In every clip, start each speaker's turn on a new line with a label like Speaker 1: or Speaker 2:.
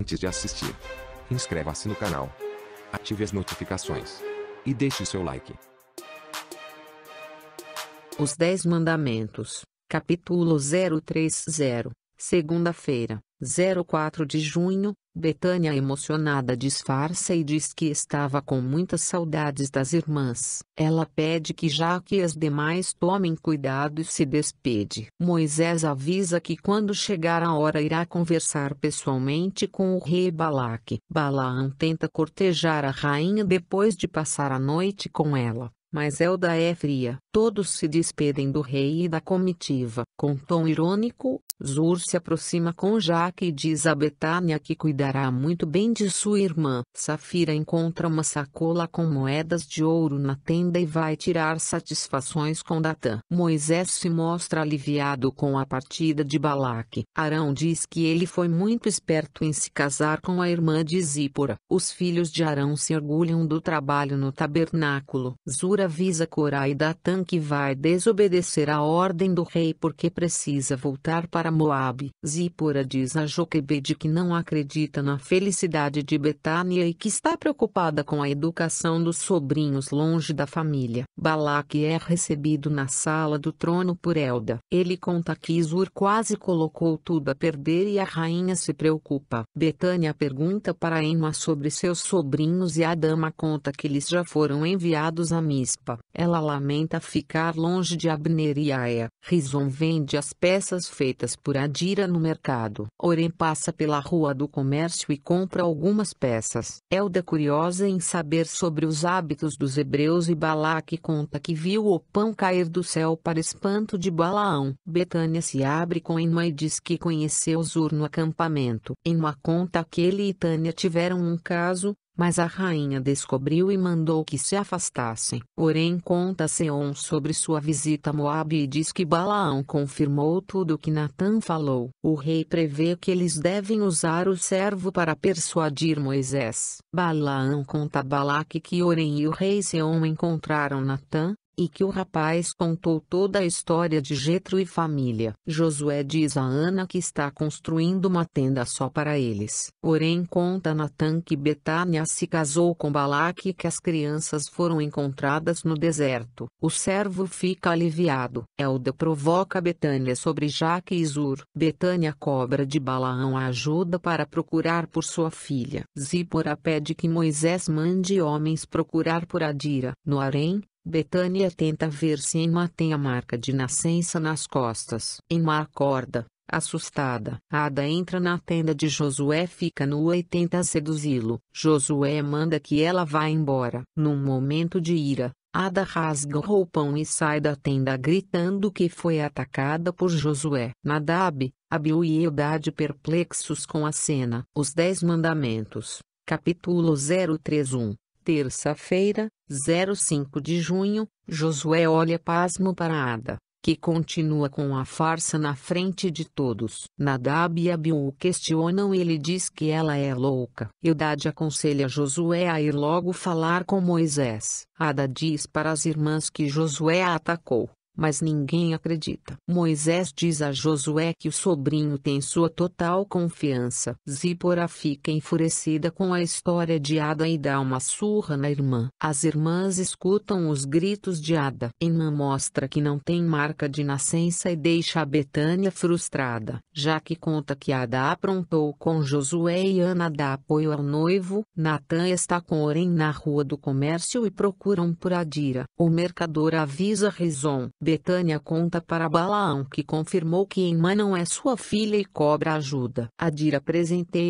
Speaker 1: Antes de assistir, inscreva-se no canal, ative as notificações e deixe seu like. Os Dez Mandamentos, capítulo 030 Segunda-feira, 04 de junho, Betânia emocionada disfarça e diz que estava com muitas saudades das irmãs. Ela pede que já que as demais tomem cuidado e se despede. Moisés avisa que quando chegar a hora irá conversar pessoalmente com o rei Balaque. Balaão tenta cortejar a rainha depois de passar a noite com ela mas Elda é fria. Todos se despedem do rei e da comitiva. Com tom irônico, Zur se aproxima com Jaque e diz a Betânia que cuidará muito bem de sua irmã. Safira encontra uma sacola com moedas de ouro na tenda e vai tirar satisfações com Datã. Moisés se mostra aliviado com a partida de Balaque. Arão diz que ele foi muito esperto em se casar com a irmã de Zípora. Os filhos de Arão se orgulham do trabalho no tabernáculo. Zur avisa Corá e Datã que vai desobedecer a ordem do rei porque precisa voltar para para Moabe. Zípora diz a Joquebede que não acredita na felicidade de Betânia e que está preocupada com a educação dos sobrinhos longe da família. Balaque é recebido na sala do trono por Elda. Ele conta que Isur quase colocou tudo a perder e a rainha se preocupa. Betânia pergunta para Emma sobre seus sobrinhos e a dama conta que eles já foram enviados a Mispa. Ela lamenta ficar longe de Abner e Aia. Rison vende as peças feitas por Adira no mercado. Oren passa pela rua do comércio e compra algumas peças. Elda curiosa em saber sobre os hábitos dos hebreus e Balaque conta que viu o pão cair do céu para espanto de Balaão. Betânia se abre com Enma e diz que conheceu Zur no acampamento. Enma conta que ele e Tânia tiveram um caso, mas a rainha descobriu e mandou que se afastassem. Porém conta Seon sobre sua visita a Moab e diz que Balaão confirmou tudo o que Natan falou. O rei prevê que eles devem usar o servo para persuadir Moisés. Balaão conta a Balaque que Orem e o rei Seon encontraram Natan, e que o rapaz contou toda a história de Jetro e família. Josué diz a Ana que está construindo uma tenda só para eles. Porém conta Natan que Betânia se casou com Balaque e que as crianças foram encontradas no deserto. O servo fica aliviado. Elda provoca Betânia sobre Jaque e Zur. Betânia cobra de Balaão a ajuda para procurar por sua filha. Zípora pede que Moisés mande homens procurar por Adira. No harém, Betânia tenta ver se Emma tem a marca de nascença nas costas. Emma acorda, assustada. Ada entra na tenda de Josué, fica nua e tenta seduzi-lo. Josué manda que ela vá embora. Num momento de ira, Ada rasga o roupão e sai da tenda gritando que foi atacada por Josué. Nadab, Abiú e Eldade perplexos com a cena. Os Dez Mandamentos, capítulo 031, terça-feira, 05 de junho, Josué olha pasmo para Ada, que continua com a farsa na frente de todos. Nadab e Abiú o questionam e ele diz que ela é louca. Eudade aconselha Josué a ir logo falar com Moisés. Ada diz para as irmãs que Josué a atacou, mas ninguém acredita. Moisés diz a Josué que o sobrinho tem sua total confiança. Zípora fica enfurecida com a história de Ada e dá uma surra na irmã. As irmãs escutam os gritos de Ada. Enã mostra que não tem marca de nascença e deixa a Betânia frustrada, já que conta que Ada aprontou com Josué e Ana dá apoio ao noivo. Natan está com Oren na rua do comércio e procuram por Adira. O mercador avisa Rizon Betânia conta para Balaão que confirmou que Imã não é sua filha e cobra ajuda. Adira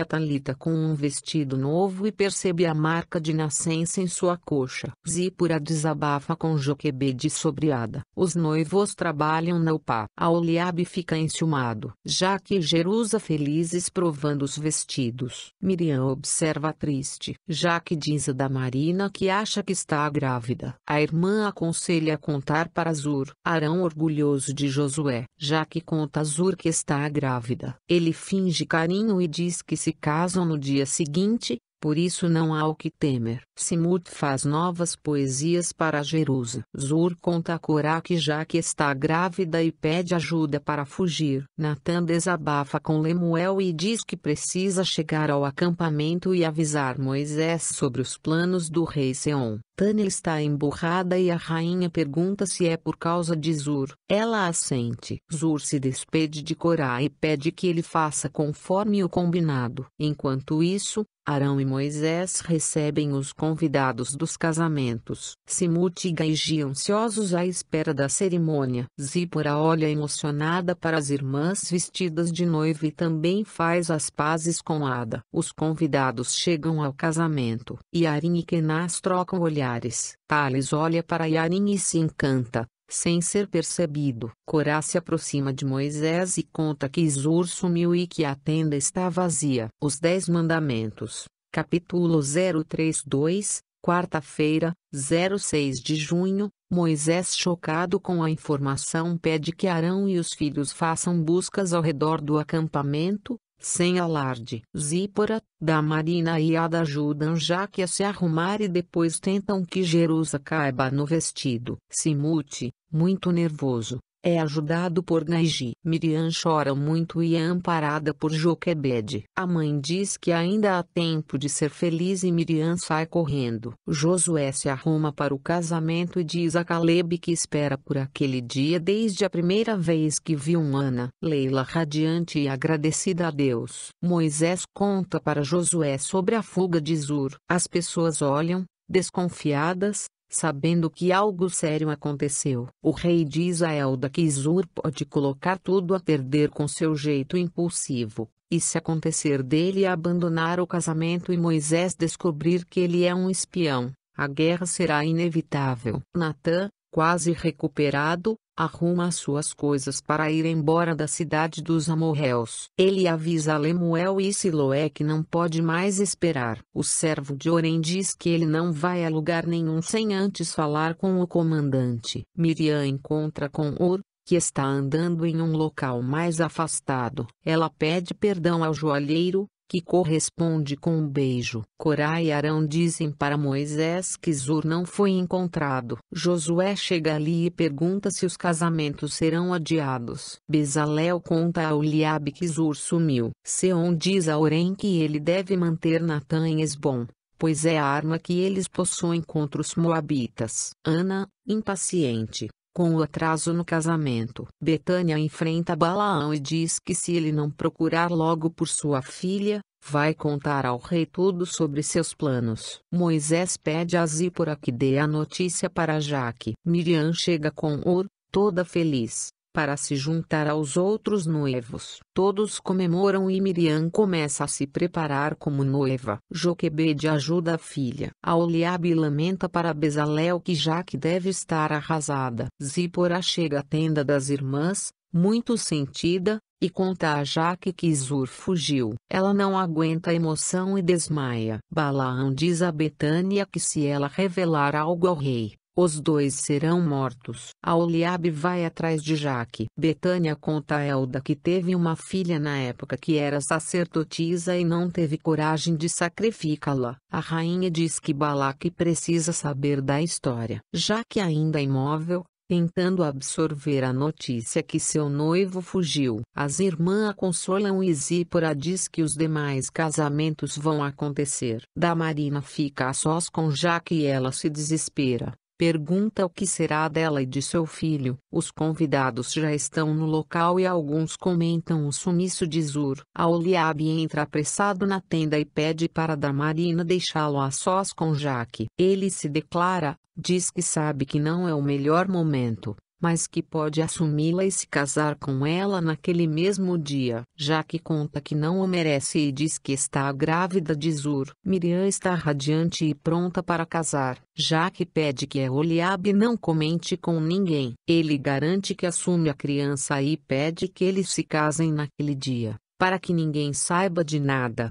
Speaker 1: a Talita com um vestido novo e percebe a marca de nascença em sua coxa. Zípora desabafa com Joquebede sobre Ada. Os noivos trabalham na UPA. Auliabe fica enciumado. Jaque e Jerusa felizes provando os vestidos. Miriam observa triste. que diz a da Marina que acha que está grávida. A irmã aconselha a contar para Zur. Arão orgulhoso de Josué, já que conta Zur que está grávida. Ele finge carinho e diz que se casam no dia seguinte, por isso não há o que temer. Simut faz novas poesias para Jerusa. Zur conta a Corá que já que está grávida e pede ajuda para fugir. Natan desabafa com Lemuel e diz que precisa chegar ao acampamento e avisar Moisés sobre os planos do rei Seom. Tânia está emburrada e a rainha pergunta se é por causa de Zur. Ela assente. Zur se despede de Corá e pede que ele faça conforme o combinado. Enquanto isso, Arão e Moisés recebem os convidados dos casamentos. Simut e Gaiji ansiosos à espera da cerimônia. Zípora olha emocionada para as irmãs vestidas de noiva e também faz as pazes com Ada. Os convidados chegam ao casamento. e Arim e Kenaz trocam olhares olhares. Thales olha para Yarin e se encanta, sem ser percebido. Corá se aproxima de Moisés e conta que Isur sumiu e que a tenda está vazia. Os Dez Mandamentos, capítulo 032, quarta-feira, 06 de junho, Moisés chocado com a informação pede que Arão e os filhos façam buscas ao redor do acampamento, sem alarde. Zípora, Marina e Ada ajudam Jaque a se arrumar e depois tentam que Jerusa caiba no vestido. Simute, muito nervoso, é ajudado por Naiji. Miriam chora muito e é amparada por Joquebed. A mãe diz que ainda há tempo de ser feliz e Miriam sai correndo. Josué se arruma para o casamento e diz a Caleb que espera por aquele dia desde a primeira vez que viu Ana. Leila radiante e agradecida a Deus. Moisés conta para Josué sobre a fuga de Zur. As pessoas olham, desconfiadas, sabendo que algo sério aconteceu. O rei de Israel da Kizur pode colocar tudo a perder com seu jeito impulsivo, e se acontecer dele abandonar o casamento e Moisés descobrir que ele é um espião, a guerra será inevitável. Natã, quase recuperado, Arruma as suas coisas para ir embora da cidade dos amorreus. Ele avisa a Lemuel e Siloé que não pode mais esperar. O servo de Orem diz que ele não vai a lugar nenhum sem antes falar com o comandante. Miriam encontra com Or, que está andando em um local mais afastado. Ela pede perdão ao joalheiro, que corresponde com um beijo. Corá e Arão dizem para Moisés que Zur não foi encontrado. Josué chega ali e pergunta se os casamentos serão adiados. Bezalel conta a Oliabe que Zur sumiu. Seon diz a Orem que ele deve manter Natã em Esbom, pois é a arma que eles possuem contra os moabitas. Ana, impaciente, com o atraso no casamento, Betânia enfrenta Balaão e diz que se ele não procurar logo por sua filha, vai contar ao rei tudo sobre seus planos. Moisés pede a Zípora que dê a notícia para Jaque. Miriam chega com Or, toda feliz para se juntar aos outros noivos. Todos comemoram e Miriam começa a se preparar como noiva. Joquebede ajuda a filha. Aoliabe lamenta para Bezalel que Jaque deve estar arrasada. Zípora chega à tenda das irmãs, muito sentida, e conta a Jaque que Zur fugiu. Ela não aguenta a emoção e desmaia. Balaão diz a Betânia que se ela revelar algo ao rei, os dois serão mortos. Auliabe vai atrás de Jaque. Betânia conta a Elda que teve uma filha na época que era sacerdotisa e não teve coragem de sacrificá-la. A rainha diz que Balaque precisa saber da história. Jaque ainda é imóvel, tentando absorver a notícia que seu noivo fugiu. As irmãs a consolam e Zípora diz que os demais casamentos vão acontecer. Damarina fica a sós com Jaque e ela se desespera. Pergunta o que será dela e de seu filho. Os convidados já estão no local e alguns comentam o sumiço de Zur. Auliab entra apressado na tenda e pede para Damarina deixá-lo a sós com Jaque. Ele se declara, diz que sabe que não é o melhor momento, mas que pode assumi-la e se casar com ela naquele mesmo dia. Já que conta que não o merece e diz que está grávida de Zur. Miriam está radiante e pronta para casar. Já que pede que Eliabe não comente com ninguém. Ele garante que assume a criança e pede que eles se casem naquele dia, para que ninguém saiba de nada.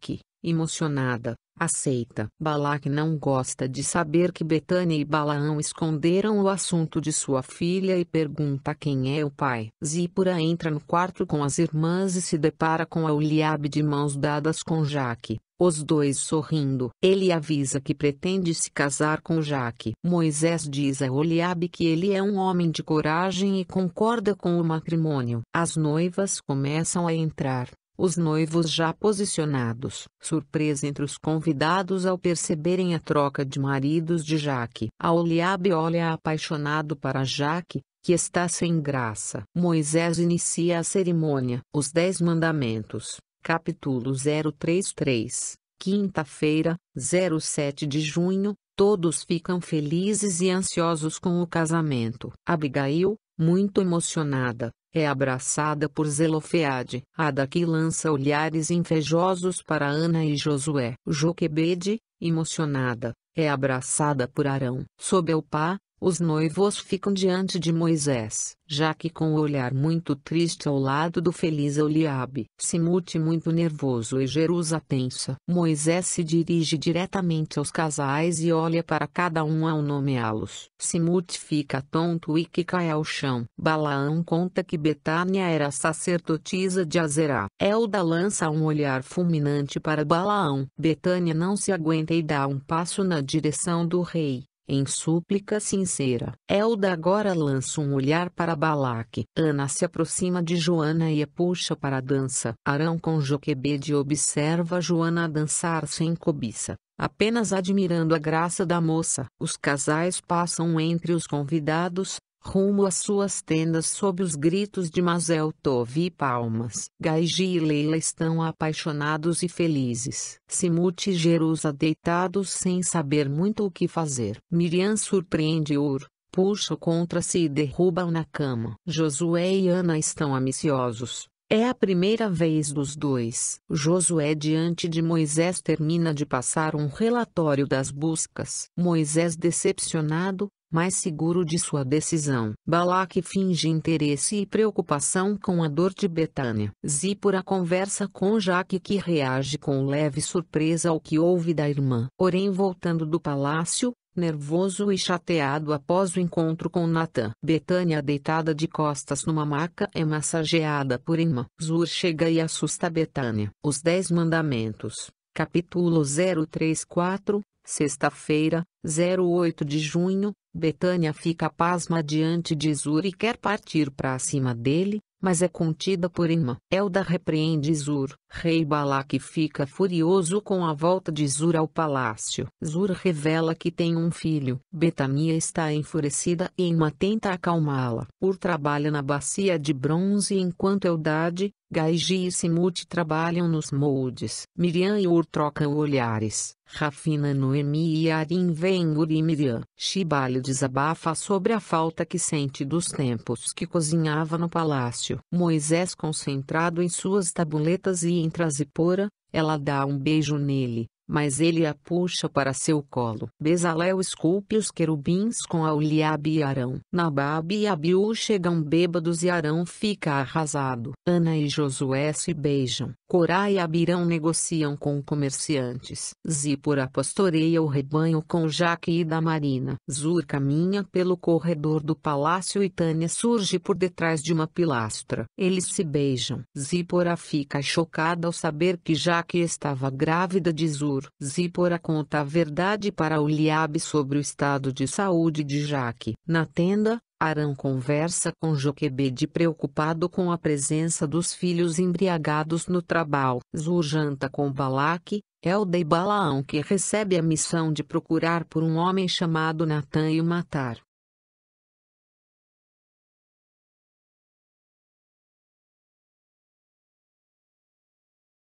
Speaker 1: que, emocionada, aceita. Balaque não gosta de saber que Betânia e Balaão esconderam o assunto de sua filha e pergunta quem é o pai. Zípora entra no quarto com as irmãs e se depara com Auliabe de mãos dadas com Jaque. Os dois sorrindo, ele avisa que pretende se casar com Jaque. Moisés diz a Oliabe que ele é um homem de coragem e concorda com o matrimônio. As noivas começam a entrar. Os noivos já posicionados, surpresa entre os convidados ao perceberem a troca de maridos de Jaque. Auliabe olha apaixonado para Jaque, que está sem graça. Moisés inicia a cerimônia. Os Dez Mandamentos, capítulo 033, quinta-feira, 07 de junho, todos ficam felizes e ansiosos com o casamento. Abigail, muito emocionada, é abraçada por Zelofeade. Adaqui lança olhares invejosos para Ana e Josué. Joquebede, emocionada, é abraçada por Arão. Sob Elpá, os noivos ficam diante de Moisés, já que com o olhar muito triste ao lado do feliz Eliabe, Simute muito nervoso e Jerusa tensa. Moisés se dirige diretamente aos casais e olha para cada um ao nomeá-los. Simute fica tonto e que cai ao chão. Balaão conta que Betânia era sacerdotisa de Azerá. Elda lança um olhar fulminante para Balaão. Betânia não se aguenta e dá um passo na direção do rei em súplica sincera. Elda agora lança um olhar para Balaque. Ana se aproxima de Joana e a puxa para a dança. Arão com Joquebede observa Joana dançar sem cobiça apenas admirando a graça da moça. Os casais passam entre os convidados, rumo às suas tendas sob os gritos de Mazel Tov e palmas. Gaiji e Leila estão apaixonados e felizes. Simute e Jerusa deitados sem saber muito o que fazer. Miriam surpreende Ur, puxa-o contra si e derruba-o na cama. Josué e Ana estão ambiciosos. É a primeira vez dos dois. Josué diante de Moisés termina de passar um relatório das buscas. Moisés decepcionado, mais seguro de sua decisão. Balaque finge interesse e preocupação com a dor de Betânia. Zípora conversa com Jaque que reage com leve surpresa ao que ouve da irmã. Porém voltando do palácio, nervoso e chateado após o encontro com Nathan. Betânia deitada de costas numa maca é massageada por Imã. Zur chega e assusta Betânia. Os Dez Mandamentos, capítulo 034, sexta-feira, 08 de junho, Betânia fica pasma diante de Zur e quer partir para cima dele, mas é contida por Enma. Elda repreende Zur. Rei Balak fica furioso com a volta de Zur ao palácio. Zur revela que tem um filho. Betania está enfurecida e Enma tenta acalmá-la. Ur trabalha na bacia de bronze enquanto Eldade, Gaiji e Simute trabalham nos moldes. Miriam e Ur trocam olhares. Rafina Noemi e Arim veem Ur e Miriam. Shibali desabafa sobre a falta que sente dos tempos que cozinhava no palácio. Moisés concentrado em suas tabuletas e em Trasipora, ela dá um beijo nele mas ele a puxa para seu colo. Bezalel esculpe os querubins com Auliabe e Arão. Nabab e Abiú chegam bêbados e Arão fica arrasado. Ana e Josué se beijam. Corá e Abirão negociam com comerciantes. Zípora pastoreia o rebanho com Jaque e da Marina. Zur caminha pelo corredor do palácio e Tânia surge por detrás de uma pilastra. Eles se beijam. Zípora fica chocada ao saber que Jaque estava grávida de Zur Zipora conta a verdade para Uliab sobre o estado de saúde de Jaque. Na tenda, Aran conversa com Joquebede preocupado com a presença dos filhos embriagados no trabalho. Zur janta com Balaque, Elda e Balaão que recebe a missão de procurar por um homem chamado Natan e o matar.